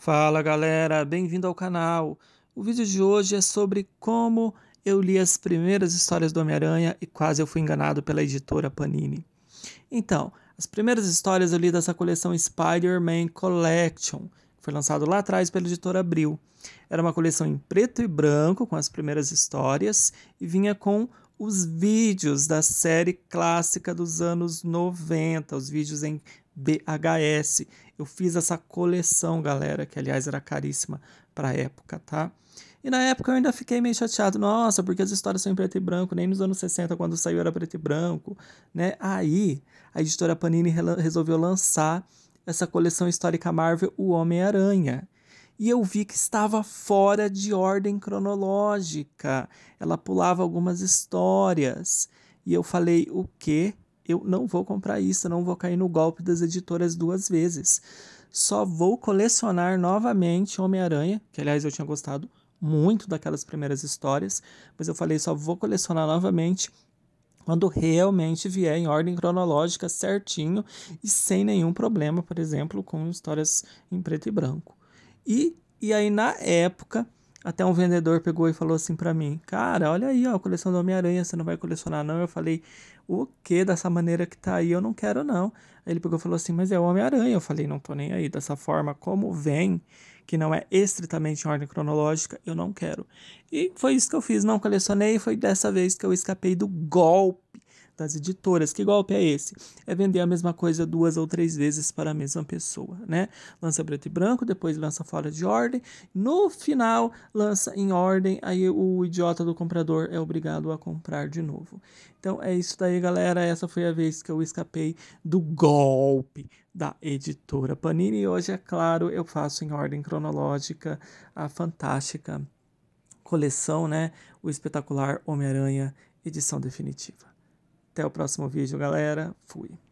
Fala galera, bem-vindo ao canal. O vídeo de hoje é sobre como eu li as primeiras histórias do Homem-Aranha e quase eu fui enganado pela editora Panini. Então, as primeiras histórias eu li dessa coleção Spider-Man Collection, que foi lançado lá atrás pela editora Abril. Era uma coleção em preto e branco com as primeiras histórias e vinha com os vídeos da série clássica dos anos 90, os vídeos em BHS, Eu fiz essa coleção, galera, que aliás era caríssima para a época, tá? E na época eu ainda fiquei meio chateado, nossa, porque as histórias são em preto e branco, nem nos anos 60 quando saiu era preto e branco, né? Aí a editora Panini resolveu lançar essa coleção histórica Marvel, O Homem-Aranha. E eu vi que estava fora de ordem cronológica. Ela pulava algumas histórias. E eu falei, o quê? eu não vou comprar isso, não vou cair no golpe das editoras duas vezes. Só vou colecionar novamente Homem-Aranha, que aliás eu tinha gostado muito daquelas primeiras histórias, mas eu falei só vou colecionar novamente quando realmente vier em ordem cronológica certinho e sem nenhum problema, por exemplo, com histórias em preto e branco. E, e aí, na época, até um vendedor pegou e falou assim para mim: Cara, olha aí, ó, a coleção do Homem-Aranha, você não vai colecionar não? Eu falei: O que dessa maneira que tá aí? Eu não quero não. Aí ele pegou e falou assim: Mas é o Homem-Aranha. Eu falei: Não tô nem aí. Dessa forma como vem, que não é estritamente em ordem cronológica, eu não quero. E foi isso que eu fiz. Não colecionei. Foi dessa vez que eu escapei do golpe das editoras. Que golpe é esse? É vender a mesma coisa duas ou três vezes para a mesma pessoa, né? Lança preto e branco, depois lança fora de ordem, no final lança em ordem, aí o idiota do comprador é obrigado a comprar de novo. Então é isso daí, galera. Essa foi a vez que eu escapei do golpe da editora Panini. E hoje, é claro, eu faço em ordem cronológica a fantástica coleção, né? O espetacular Homem-Aranha, edição definitiva. Até o próximo vídeo, galera. Fui.